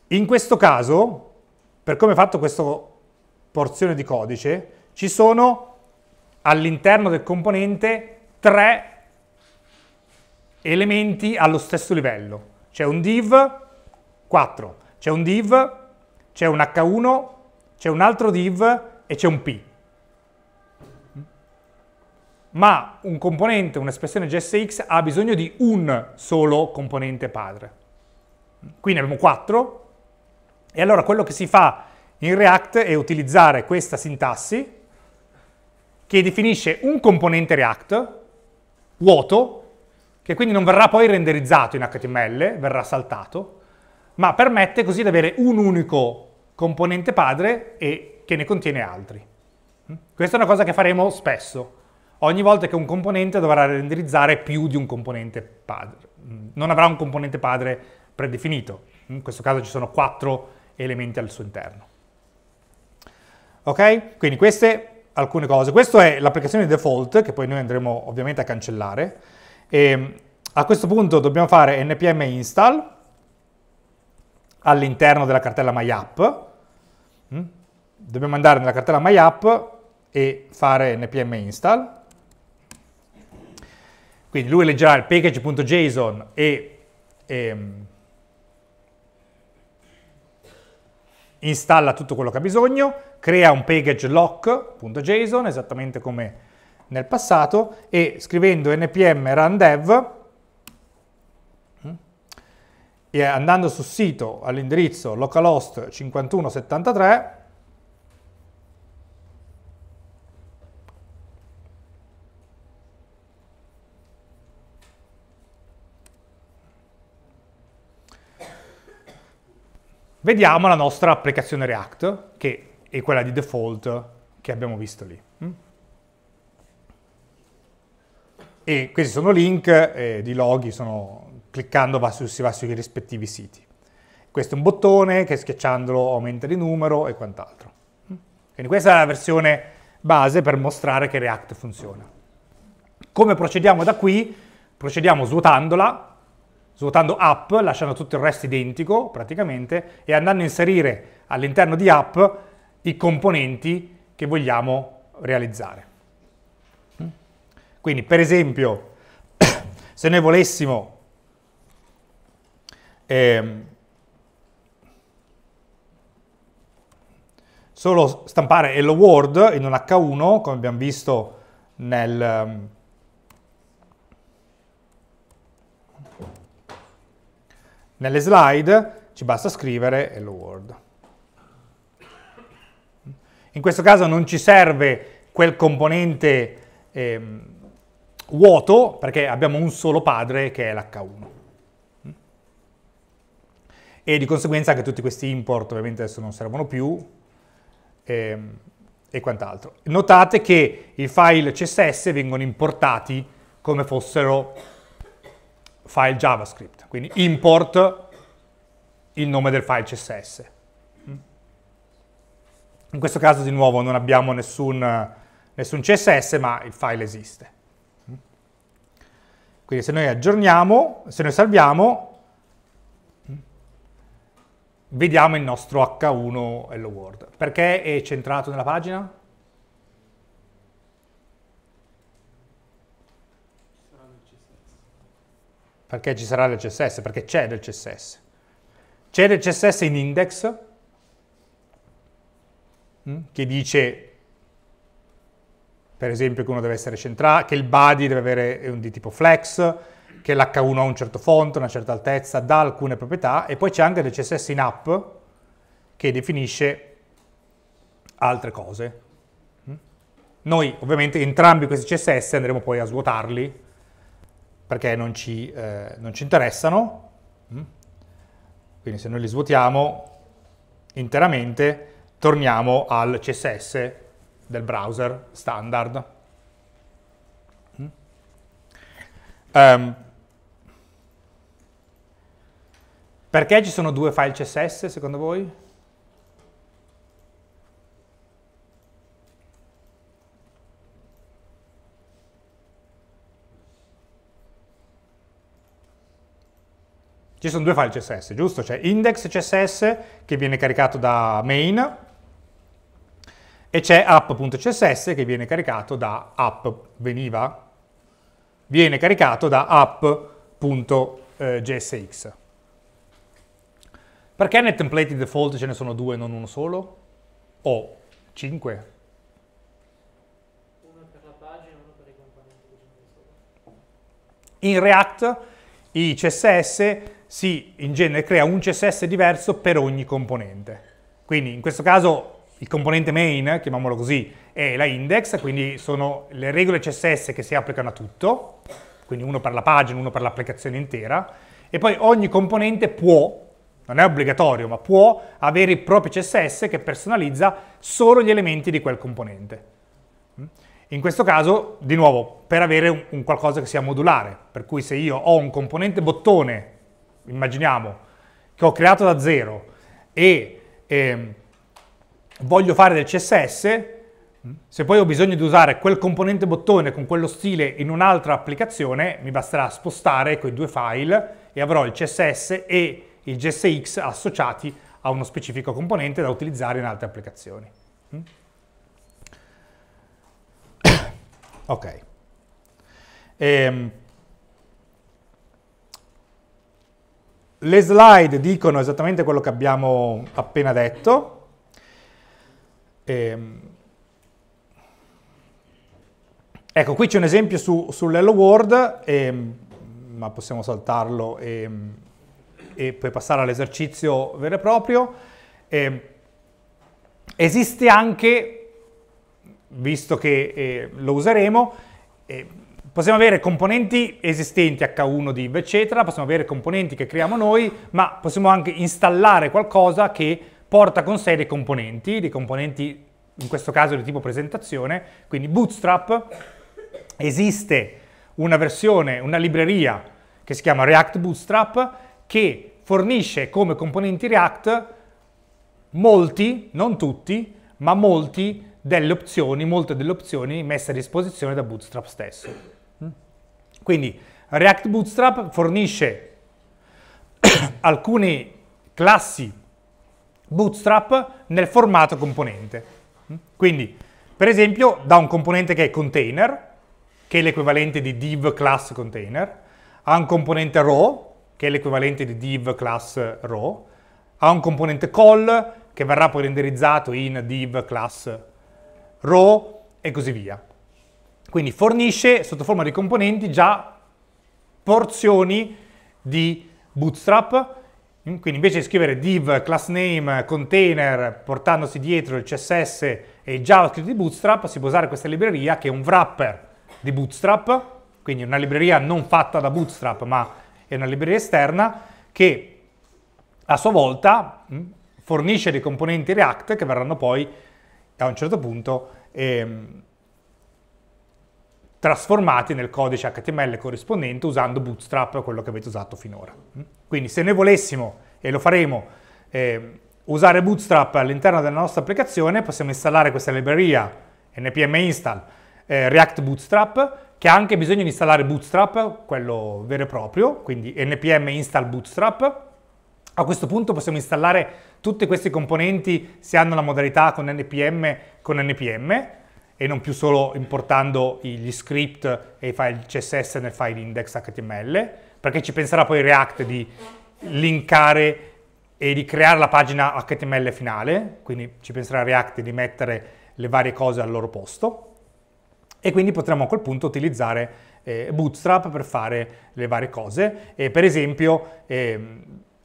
In questo caso, per come è fatto questa porzione di codice, ci sono all'interno del componente tre elementi allo stesso livello. C'è un div 4, c'è un div, c'è un h1 c'è un altro div e c'è un p. Ma un componente, un'espressione JSX ha bisogno di un solo componente padre. Qui ne abbiamo quattro e allora quello che si fa in React è utilizzare questa sintassi che definisce un componente React vuoto che quindi non verrà poi renderizzato in HTML, verrà saltato, ma permette così di avere un unico componente padre e che ne contiene altri. Mm? Questa è una cosa che faremo spesso, ogni volta che un componente dovrà renderizzare più di un componente padre. Mm. Non avrà un componente padre predefinito, mm? in questo caso ci sono quattro elementi al suo interno. Ok? Quindi queste alcune cose. Questa è l'applicazione default, che poi noi andremo ovviamente a cancellare. E ehm, a questo punto dobbiamo fare npm install all'interno della cartella myapp Mm? Dobbiamo andare nella cartella MyApp e fare npm install. Quindi lui leggerà il package.json e, e ehm, installa tutto quello che ha bisogno, crea un package lock.json, esattamente come nel passato, e scrivendo npm run dev e andando sul sito all'indirizzo localhost 5173 vediamo la nostra applicazione React, che è quella di default che abbiamo visto lì. Mm? E questi sono link, eh, di loghi sono cliccando va su, si va sui rispettivi siti. Questo è un bottone che schiacciandolo aumenta di numero e quant'altro. Mm. Quindi questa è la versione base per mostrare che React funziona. Come procediamo da qui? Procediamo svuotandola, svuotando app, lasciando tutto il resto identico praticamente e andando a inserire all'interno di app i componenti che vogliamo realizzare. Mm. Quindi per esempio *coughs* se noi volessimo eh, solo stampare hello world in un H1, come abbiamo visto nel... Ehm, nelle slide ci basta scrivere hello world. In questo caso non ci serve quel componente eh, vuoto perché abbiamo un solo padre che è l'H1 e di conseguenza anche tutti questi import ovviamente adesso non servono più e, ehm, e quant'altro. Notate che i file CSS vengono importati come fossero file JavaScript, quindi import il nome del file CSS. In questo caso di nuovo non abbiamo nessun, nessun CSS ma il file esiste. Quindi se noi aggiorniamo, se noi salviamo, vediamo il nostro H1 Hello World. Perché è centrato nella pagina? Perché ci sarà del CSS? Perché c'è del CSS. C'è del CSS in index mm? che dice per esempio che uno deve essere centrato, che il body deve avere un di tipo flex, che l'H1 ha un certo font, una certa altezza, dà alcune proprietà e poi c'è anche del CSS in app che definisce altre cose. Mm? Noi ovviamente entrambi questi CSS andremo poi a svuotarli perché non ci, eh, non ci interessano, mm? quindi se noi li svuotiamo interamente torniamo al CSS del browser standard. Um, perché ci sono due file CSS secondo voi? Ci sono due file CSS, giusto? C'è index CSS che viene caricato da main e c'è app.css che viene caricato da app veniva viene caricato da app.jsx. Perché nel template default ce ne sono due, non uno solo? O cinque? Uno per la pagina, uno per i componenti In React i CSS si in genere crea un CSS diverso per ogni componente. Quindi in questo caso il componente main, chiamiamolo così, è la index, quindi sono le regole CSS che si applicano a tutto, quindi uno per la pagina, uno per l'applicazione intera, e poi ogni componente può, non è obbligatorio, ma può avere il proprio CSS che personalizza solo gli elementi di quel componente. In questo caso, di nuovo, per avere un qualcosa che sia modulare, per cui se io ho un componente bottone, immaginiamo, che ho creato da zero e... Ehm, voglio fare del CSS, se poi ho bisogno di usare quel componente bottone con quello stile in un'altra applicazione, mi basterà spostare quei due file e avrò il CSS e il JSX associati a uno specifico componente da utilizzare in altre applicazioni. Ok. Ehm. le slide dicono esattamente quello che abbiamo appena detto. Ehm. Ecco, qui c'è un esempio su, sull'Hello World, ehm, ma possiamo saltarlo ehm, e, poi passare all'esercizio vero e proprio. Ehm, esiste anche, visto che eh, lo useremo, eh, possiamo avere componenti esistenti H1, div, eccetera, possiamo avere componenti che creiamo noi, ma possiamo anche installare qualcosa che porta con sé dei componenti, dei componenti in questo caso di tipo presentazione, quindi Bootstrap, esiste una versione, una libreria che si chiama React Bootstrap che fornisce come componenti React molti, non tutti, ma molti delle opzioni, molte delle opzioni messe a disposizione da Bootstrap stesso. Mm? Quindi React Bootstrap fornisce *coughs* alcune classi Bootstrap nel formato componente. Mm? Quindi, per esempio, da un componente che è container, che è l'equivalente di div class container, a un componente raw, che è l'equivalente di div class raw, a un componente call, che verrà poi renderizzato in div class raw, e così via. Quindi fornisce, sotto forma di componenti, già porzioni di Bootstrap Mm, quindi invece di scrivere div, class name, container, portandosi dietro il CSS e il JavaScript di Bootstrap, si può usare questa libreria che è un wrapper di Bootstrap, quindi una libreria non fatta da Bootstrap, ma è una libreria esterna, che a sua volta mm, fornisce dei componenti React che verranno poi a un certo punto ehm, trasformati nel codice HTML corrispondente usando Bootstrap, quello che avete usato finora. Quindi se noi volessimo, e lo faremo, eh, usare Bootstrap all'interno della nostra applicazione, possiamo installare questa libreria npm install eh, React Bootstrap, che ha anche bisogno di installare Bootstrap, quello vero e proprio, quindi npm install Bootstrap, a questo punto possiamo installare tutti questi componenti se hanno la modalità con npm, con npm e non più solo importando gli script e i file CSS nel file index HTML, perché ci penserà poi React di linkare e di creare la pagina HTML finale, quindi ci penserà React di mettere le varie cose al loro posto e quindi potremo a quel punto utilizzare eh, Bootstrap per fare le varie cose. E per esempio eh,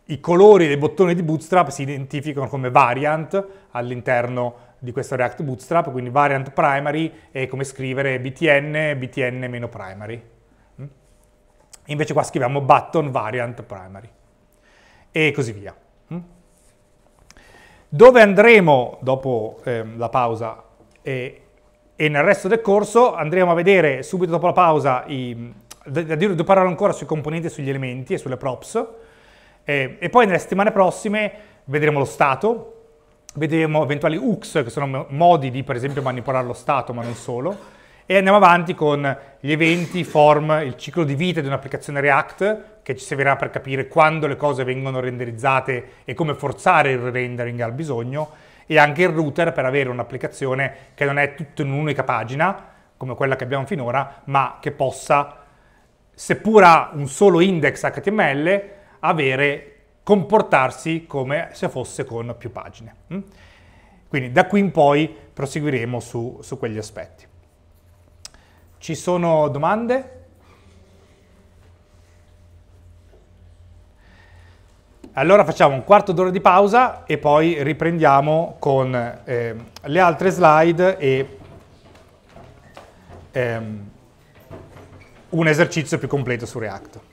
i colori dei bottoni di Bootstrap si identificano come variant all'interno di questo React Bootstrap, quindi variant primary e come scrivere btn, btn-primary. Mm? Invece qua scriviamo button variant primary e così via. Mm? Dove andremo, dopo eh, la pausa e, e, nel resto del corso, andremo a vedere subito dopo la pausa, i, da, da dire due ancora sui componenti e sugli elementi e sulle props, eh, e poi nelle settimane prossime vedremo lo stato, vedremo eventuali hooks che sono modi di per esempio manipolare lo stato ma non solo e andiamo avanti con gli eventi, form, il ciclo di vita di un'applicazione React che ci servirà per capire quando le cose vengono renderizzate e come forzare il rendering al bisogno e anche il router per avere un'applicazione che non è tutta in un'unica pagina come quella che abbiamo finora ma che possa seppur ha un solo index HTML avere comportarsi come se fosse con più pagine. Mm? Quindi da qui in poi proseguiremo su, su quegli aspetti. Ci sono domande? Allora facciamo un quarto d'ora di pausa e poi riprendiamo con eh, le altre slide e ehm, un esercizio più completo su React.